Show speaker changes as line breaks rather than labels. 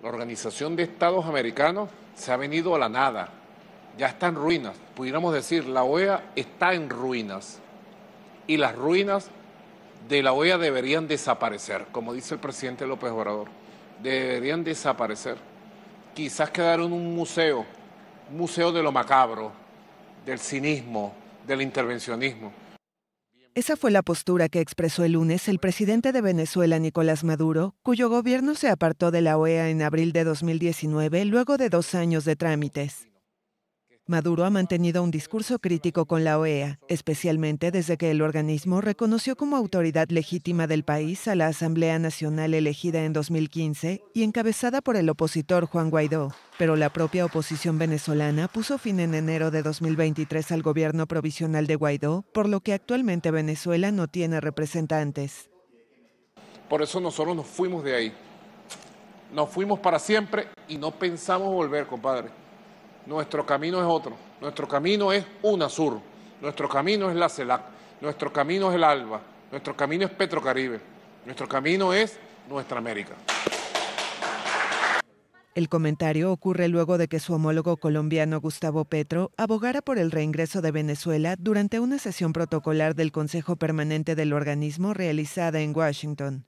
La Organización de Estados Americanos se ha venido a la nada, ya está en ruinas. Pudiéramos decir, la OEA está en ruinas y las ruinas de la OEA deberían desaparecer, como dice el presidente López Obrador, deberían desaparecer. Quizás quedar un museo, un museo de lo macabro, del cinismo, del intervencionismo.
Esa fue la postura que expresó el lunes el presidente de Venezuela, Nicolás Maduro, cuyo gobierno se apartó de la OEA en abril de 2019 luego de dos años de trámites. Maduro ha mantenido un discurso crítico con la OEA, especialmente desde que el organismo reconoció como autoridad legítima del país a la Asamblea Nacional elegida en 2015 y encabezada por el opositor Juan Guaidó. Pero la propia oposición venezolana puso fin en enero de 2023 al gobierno provisional de Guaidó, por lo que actualmente Venezuela no tiene representantes.
Por eso nosotros nos fuimos de ahí. Nos fuimos para siempre y no pensamos volver, compadre. Nuestro camino es otro. Nuestro camino es UNASUR. Nuestro camino es la CELAC. Nuestro camino es el ALBA. Nuestro camino es Petrocaribe. Nuestro camino es nuestra América.
El comentario ocurre luego de que su homólogo colombiano Gustavo Petro abogara por el reingreso de Venezuela durante una sesión protocolar del Consejo Permanente del organismo realizada en Washington.